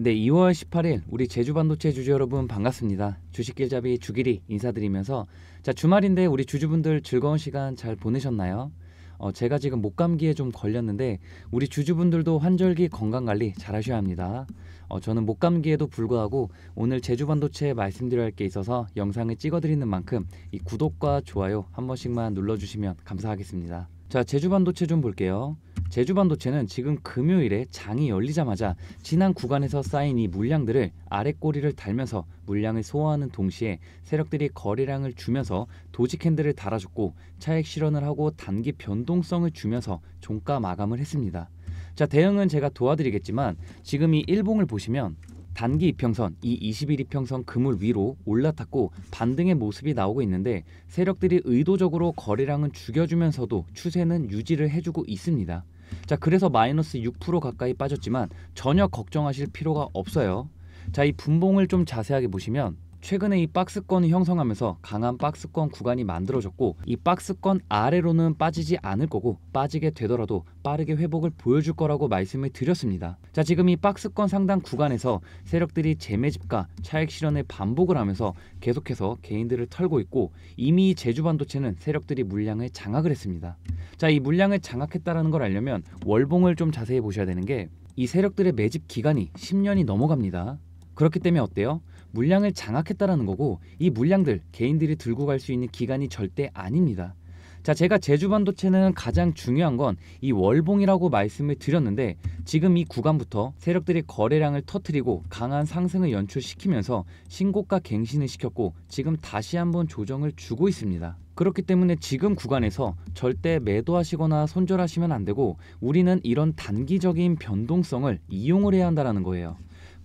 네, 2월 18일 우리 제주 반도체 주주 여러분 반갑습니다. 주식길잡이 주길이 인사드리면서 자 주말인데 우리 주주분들 즐거운 시간 잘 보내셨나요? 어, 제가 지금 목감기에 좀 걸렸는데 우리 주주분들도 환절기 건강관리 잘 하셔야 합니다. 어, 저는 목감기에도 불구하고 오늘 제주 반도체 말씀드려야 할 게 있어서 영상을 찍어드리는 만큼 이 구독과 좋아요 한 번씩만 눌러주시면 감사하겠습니다. 자 제주 반도체 좀 볼게요. 제주 반도체는 지금 금요일에 장이 열리자마자 지난 구간에서 쌓인 이 물량들을 아래 꼬리를 달면서 물량을 소화하는 동시에 세력들이 거래량을 주면서 도지 캔들을 달아줬고 차액 실현을 하고 단기 변동성을 주면서 종가 마감을 했습니다. 자 대응은 제가 도와드리겠지만 지금 이 일봉을 보시면 단기 이평선, 이2 1일 이평선 금을 위로 올라탔고 반등의 모습이 나오고 있는데 세력들이 의도적으로 거래량은 죽여주면서도 추세는 유지를 해주고 있습니다. 자, 그래서 마이너스 6% 가까이 빠졌지만 전혀 걱정하실 필요가 없어요. 자, 이 분봉을 좀 자세하게 보시면 최근에 이 박스권을 형성하면서 강한 박스권 구간이 만들어졌고 이 박스권 아래로는 빠지지 않을 거고 빠지게 되더라도 빠르게 회복을 보여줄 거라고 말씀을 드렸습니다. 자 지금 이 박스권 상당 구간에서 세력들이 재매집과 차익 실현의 반복을 하면서 계속해서 개인들을 털고 있고 이미 제주 반도체는 세력들이 물량을 장악을 했습니다. 자 이 물량을 장악했다라는 걸 알려면 월봉을 좀 자세히 보셔야 되는 게 이 세력들의 매집 기간이 10년이 넘어갑니다. 그렇기 때문에 어때요? 물량을 장악했다라는 거고 이 물량들 개인들이 들고 갈 수 있는 기간이 절대 아닙니다. 자, 제가 제주 반도체는 가장 중요한 건 이 월봉이라고 말씀을 드렸는데 지금 이 구간부터 세력들이 거래량을 터트리고 강한 상승을 연출시키면서 신고가 갱신을 시켰고 지금 다시 한번 조정을 주고 있습니다. 그렇기 때문에 지금 구간에서 절대 매도하시거나 손절하시면 안 되고 우리는 이런 단기적인 변동성을 이용을 해야 한다는 거예요.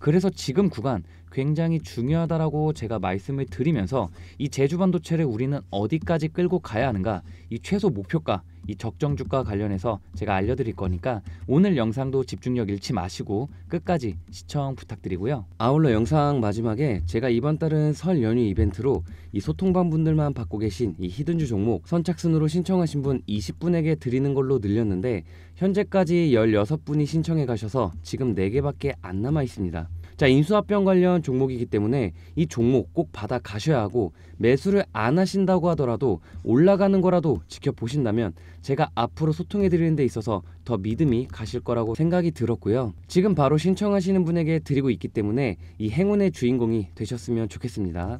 그래서 지금 구간 굉장히 중요하다라고 제가 말씀을 드리면서 이 제주 반도체를 우리는 어디까지 끌고 가야 하는가 이 최소 목표가 이 적정 주가 관련해서 제가 알려드릴 거니까 오늘 영상도 집중력 잃지 마시고 끝까지 시청 부탁드리고요. 아울러 영상 마지막에 제가 이번 달은 설 연휴 이벤트로 이 소통방 분들만 받고 계신 이 히든주 종목 선착순으로 신청하신 분 20분에게 드리는 걸로 늘렸는데 현재까지 16분이 신청해 가셔서 지금 4개밖에 안 남아 있습니다. 자, 인수합병 관련 종목이기 때문에 이 종목 꼭 받아 가셔야 하고 매수를 안 하신다고 하더라도 올라가는 거라도 지켜보신다면 제가 앞으로 소통해 드리는 데 있어서 더 믿음이 가실 거라고 생각이 들었고요. 지금 바로 신청하시는 분에게 드리고 있기 때문에 이 행운의 주인공이 되셨으면 좋겠습니다.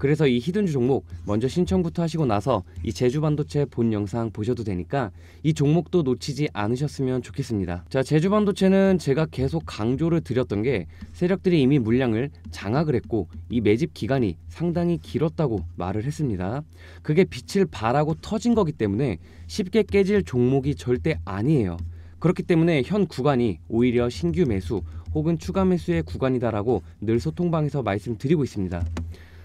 그래서 이 히든주 종목 먼저 신청부터 하시고 나서 이 제주 반도체 본 영상 보셔도 되니까 이 종목도 놓치지 않으셨으면 좋겠습니다. 자, 제주 반도체는 제가 계속 강조를 드렸던 게 세력들이 이미 물량을 장악을 했고 이 매집 기간이 상당히 길었다고 말을 했습니다. 그게 빛을 발하고 터진 거기 때문에 쉽게 깨질 종목이 절대 아니에요. 그렇기 때문에 현 구간이 오히려 신규 매수 혹은 추가 매수의 구간이다라고 늘 소통방에서 말씀드리고 있습니다.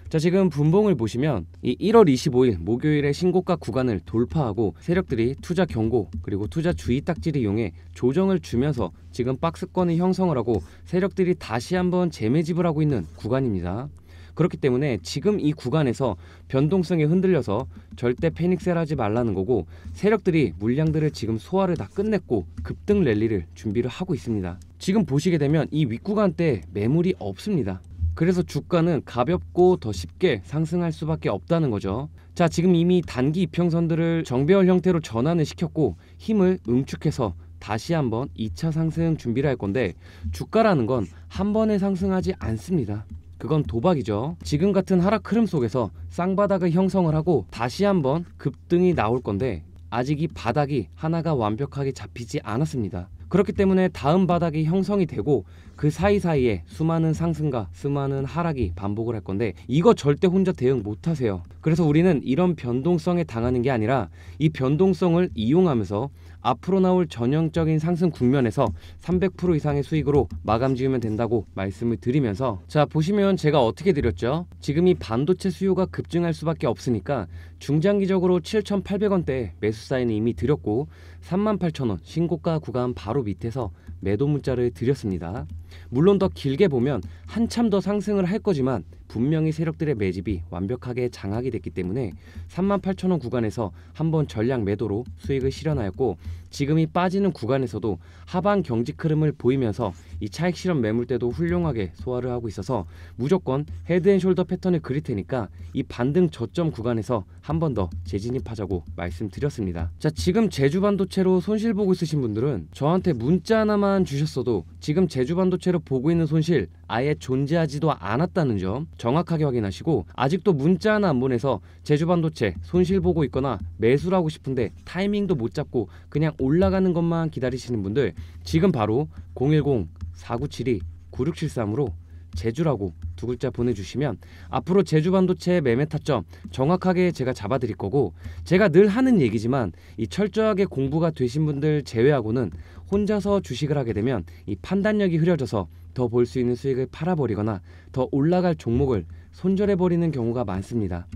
자 지금 분봉을 보시면 이 1월 25일 목요일에 신고가 구간을 돌파하고 세력들이 투자 경고 그리고 투자 주의 딱지를 이용해 조정을 주면서 지금 박스권을 형성을 하고 세력들이 다시 한번 재매집을 하고 있는 구간입니다. 그렇기 때문에 지금 이 구간에서 변동성이 흔들려서 절대 패닉셀 하지 말라는 거고 세력들이 물량들을 지금 소화를 다 끝냈고 급등 랠리를 준비를 하고 있습니다. 지금 보시게 되면 이 윗구간 때 매물이 없습니다. 그래서 주가는 가볍고 더 쉽게 상승할 수밖에 없다는 거죠. 자, 지금 이미 단기 이평선들을 정배열 형태로 전환을 시켰고 힘을 응축해서 다시 한번 2차 상승 준비를 할 건데 주가라는 건 한 번에 상승하지 않습니다. 그건 도박이죠. 지금 같은 하락 흐름 속에서 쌍바닥을 형성을 하고 다시 한번 급등이 나올 건데 아직 이 바닥이 하나가 완벽하게 잡히지 않았습니다. 그렇기 때문에 다음 바닥이 형성이 되고 그 사이사이에 수많은 상승과 수많은 하락이 반복을 할 건데 이거 절대 혼자 대응 못 하세요. 그래서 우리는 이런 변동성에 당하는 게 아니라 이 변동성을 이용하면서 앞으로 나올 전형적인 상승 국면에서 300% 이상의 수익으로 마감 지으면 된다고 말씀을 드리면서 자 보시면 제가 어떻게 드렸죠? 지금 이 반도체 수요가 급증할 수밖에 없으니까 중장기적으로 7 8 0 0원대 매수 사인을 이미 드렸고 38,000원 신고가 구간 바로 밑에서 매도 문자를 드렸습니다. 물론 더 길게 보면 한참 더 상승을 할 거지만 분명히 세력들의 매집이 완벽하게 장악이 됐기 때문에 38,000원 구간에서 한번 전량 매도로 수익을 실현하였고 지금이 빠지는 구간에서도 하반 경직 흐름을 보이면서 이 차익 실현 매물때도 훌륭하게 소화를 하고 있어서 무조건 헤드앤숄더 패턴을 그릴 테니까 이 반등 저점 구간에서 한 번 더 재진입하자고 말씀드렸습니다. 자 지금 제주 반도체로 손실 보고 있으신 분들은 저한테 문자 하나만 주셨어도 지금 제주 반도체로 보고 있는 손실 아예 존재하지도 않았다는 점 정확하게 확인하시고 아직도 문자나 하안보내서 제주반도체 손실 보고 있거나 매수하고 를 싶은데 타이밍도 못 잡고 그냥 올라가는 것만 기다리시는 분들 지금 바로 010 4972 9673으로 제주라고 두 글자 보내주시면 앞으로 제주 반도체 매매 타점 정확하게 제가 잡아드릴 거고 제가 늘 하는 얘기지만 이 철저하게 공부가 되신 분들 제외하고는 혼자서 주식을 하게 되면 이 판단력이 흐려져서 더 볼 수 있는 수익을 팔아버리거나 더 올라갈 종목을 손절해버리는 경우가 많습니다.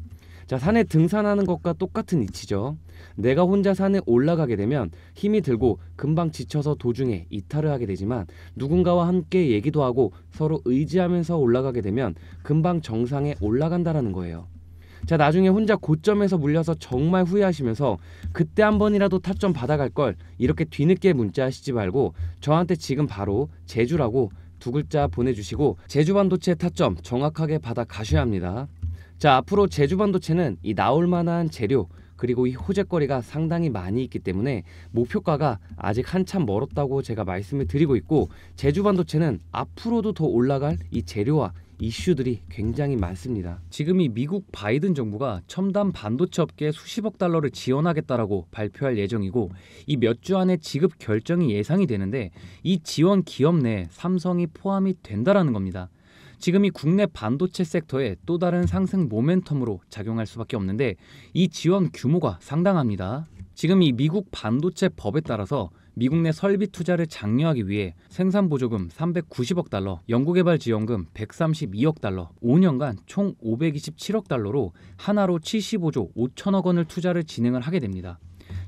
자, 산에 등산하는 것과 똑같은 이치죠. 내가 혼자 산에 올라가게 되면 힘이 들고 금방 지쳐서 도중에 이탈을 하게 되지만 누군가와 함께 얘기도 하고 서로 의지하면서 올라가게 되면 금방 정상에 올라간다라는 거예요. 자, 나중에 혼자 고점에서 물려서 정말 후회하시면서 그때 한 번이라도 타점 받아갈 걸 이렇게 뒤늦게 문자하시지 말고 저한테 지금 바로 제주라고 두 글자 보내주시고 제주 반도체 타점 정확하게 받아 가셔야 합니다. 자 앞으로 제주 반도체는 이 나올 만한 재료 그리고 이 호재거리가 상당히 많이 있기 때문에 목표가가 아직 한참 멀었다고 제가 말씀을 드리고 있고 제주 반도체는 앞으로도 더 올라갈 이 재료와 이슈들이 굉장히 많습니다. 지금 이 미국 바이든 정부가 첨단 반도체 업계에 수십억 달러를 지원하겠다라고 발표할 예정이고 이 몇 주 안에 지급 결정이 예상이 되는데 이 지원 기업 내에 삼성이 포함이 된다라는 겁니다. 지금이 국내 반도체 섹터의 또 다른 상승 모멘텀으로 작용할 수밖에 없는데 이 지원 규모가 상당합니다. 지금 이 미국 반도체 법에 따라서 미국 내 설비 투자를 장려하기 위해 생산 보조금 390억 달러, 연구개발 지원금 132억 달러, 5년간 총 527억 달러로 하나로 75조 5천억 원을 투자를 진행을 하게 됩니다.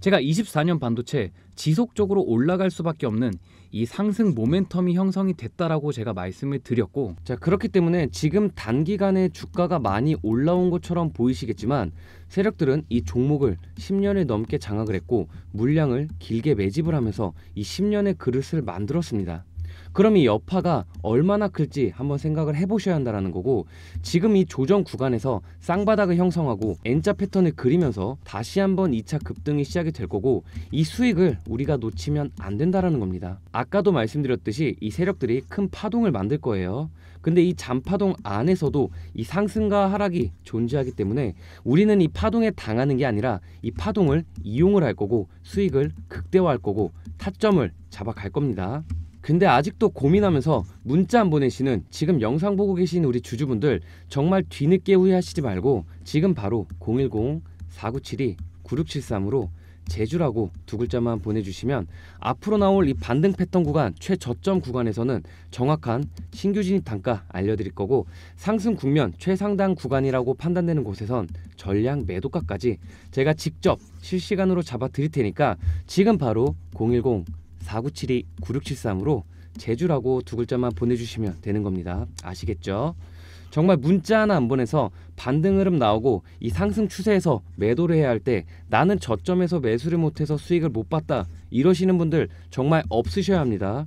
제가 24년 반도체 지속적으로 올라갈 수밖에 없는 이 상승 모멘텀이 형성이 됐다라고 제가 말씀을 드렸고 자 그렇기 때문에 지금 단기간에 주가가 많이 올라온 것처럼 보이시겠지만 세력들은 이 종목을 10년을 넘게 장악을 했고 물량을 길게 매집을 하면서 이 10년의 그릇을 만들었습니다. 그럼 이 여파가 얼마나 클지 한번 생각을 해보셔야 한다는 거고 지금 이 조정 구간에서 쌍바닥을 형성하고 N자 패턴을 그리면서 다시 한번 2차 급등이 시작이 될 거고 이 수익을 우리가 놓치면 안 된다라는 겁니다. 아까도 말씀드렸듯이 이 세력들이 큰 파동을 만들 거예요. 근데 이 잔파동 안에서도 이 상승과 하락이 존재하기 때문에 우리는 이 파동에 당하는 게 아니라 이 파동을 이용을 할 거고 수익을 극대화할 거고 타점을 잡아갈 겁니다. 근데 아직도 고민하면서 문자 안 보내시는 지금 영상 보고 계신 우리 주주분들 정말 뒤늦게 후회하시지 말고 지금 바로 010-4972-9673으로 제주라고 두 글자만 보내주시면 앞으로 나올 이 반등 패턴 구간 최저점 구간에서는 정확한 신규 진입 단가 알려드릴 거고 상승 국면 최상단 구간이라고 판단되는 곳에선 전량 매도가까지 제가 직접 실시간으로 잡아 드릴 테니까 지금 바로 010 4972-9673으로 제주라고 두 글자만 보내주시면 되는 겁니다. 아시겠죠? 정말 문자 하나 안 보내서 반등 흐름 나오고 이 상승 추세에서 매도를 해야 할 때 나는 저점에서 매수를 못해서 수익을 못 봤다 이러시는 분들 정말 없으셔야 합니다.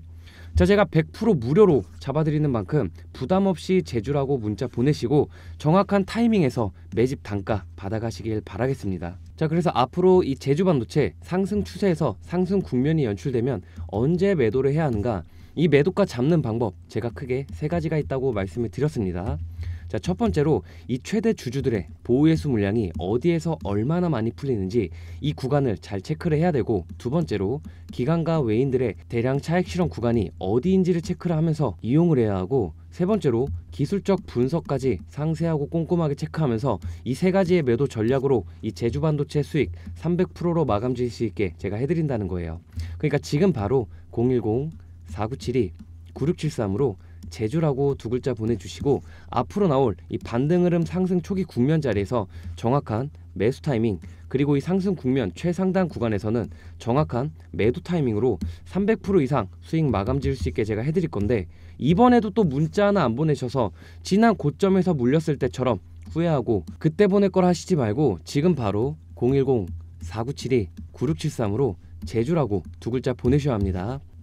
자, 제가 100% 무료로 잡아드리는 만큼 부담 없이 제주라고 문자 보내시고 정확한 타이밍에서 매집 단가 받아가시길 바라겠습니다. 자, 그래서 앞으로 이 제주 반도체 상승 추세에서 상승 국면이 연출되면 언제 매도를 해야 하는가? 이 매도가 잡는 방법 제가 크게 세 가지가 있다고 말씀을 드렸습니다. 자, 첫 번째로 이 최대 주주들의 보유예수 물량이 어디에서 얼마나 많이 풀리는지 이 구간을 잘 체크를 해야 되고 두 번째로 기관과 외인들의 대량 차액실험 구간이 어디인지를 체크를 하면서 이용을 해야 하고 세 번째로 기술적 분석까지 상세하고 꼼꼼하게 체크하면서 이 세 가지의 매도 전략으로 이 제주 반도체 수익 300%로 마감 지을 수 있게 제가 해드린다는 거예요. 그러니까 지금 바로 010 4972 9673으로 제주라고 두 글자 보내주시고 앞으로 나올 이 반등 흐름 상승 초기 국면 자리에서 정확한 매수 타이밍 그리고 이 상승 국면 최상단 구간에서는 정확한 매도 타이밍으로 300% 이상 수익 마감 지을 수 있게 제가 해드릴 건데 이번에도 또 문자 하나 안 보내셔서 지난 고점에서 물렸을 때처럼 후회하고 그때 보낼 걸 하시지 말고 지금 바로 010-4972-9673으로 제주라고 두 글자 보내셔야 합니다.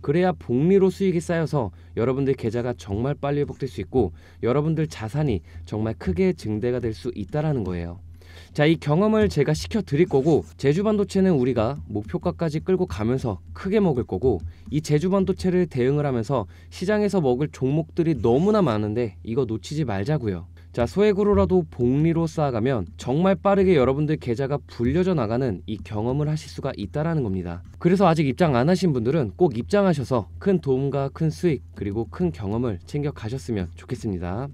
그래야 복리로 수익이 쌓여서 여러분들 계좌가 정말 빨리 회복될 수 있고 여러분들 자산이 정말 크게 증대가 될 수 있다라는 거예요. 자, 이 경험을 제가 시켜 드릴 거고 제주 반도체는 우리가 목표가까지 끌고 가면서 크게 먹을 거고 이 제주 반도체를 대응을 하면서 시장에서 먹을 종목들이 너무나 많은데 이거 놓치지 말자고요. 자, 소액으로라도 복리로 쌓아가면 정말 빠르게 여러분들 계좌가 불려져 나가는 이 경험을 하실 수가 있다라는 겁니다. 그래서 아직 입장 안 하신 분들은 꼭 입장하셔서 큰 도움과 큰 수익 그리고 큰 경험을 챙겨 가셨으면 좋겠습니다.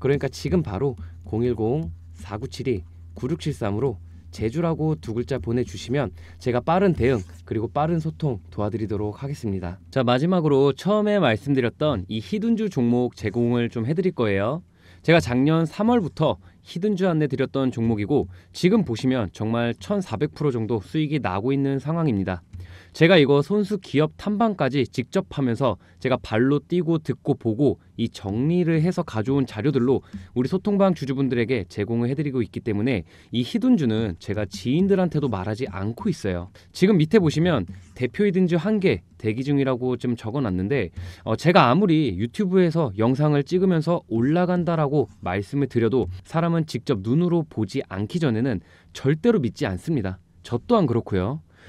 그러니까 지금 바로 010-4972-9673으로 제주라고 두 글자 보내주시면 제가 빠른 대응 그리고 빠른 소통 도와드리도록 하겠습니다. 자 마지막으로 처음에 말씀드렸던 이 히든주 종목 제공을 좀 해드릴 거예요. 제가 작년 3월부터 히든주 안내 드렸던 종목이고 지금 보시면 정말 1400% 정도 수익이 나고 있는 상황입니다. 제가 이거 손수 기업 탐방까지 직접 하면서 제가 발로 뛰고 듣고 보고 이 정리를 해서 가져온 자료들로 우리 소통방 주주분들에게 제공을 해드리고 있기 때문에 이 히든주는 제가 지인들한테도 말하지 않고 있어요. 지금 밑에 보시면 대표 히든주 한 개, 대기 중이라고 좀 적어놨는데 어, 제가 아무리 유튜브에서 영상을 찍으면서 올라간다라고 말씀을 드려도 사람은 직접 눈으로 보지 않기 전에는 절대로 믿지 않습니다. 저 또한 그렇고요.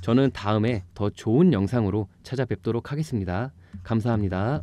저는 다음에 더 좋은 영상으로 찾아뵙도록 하겠습니다. 감사합니다.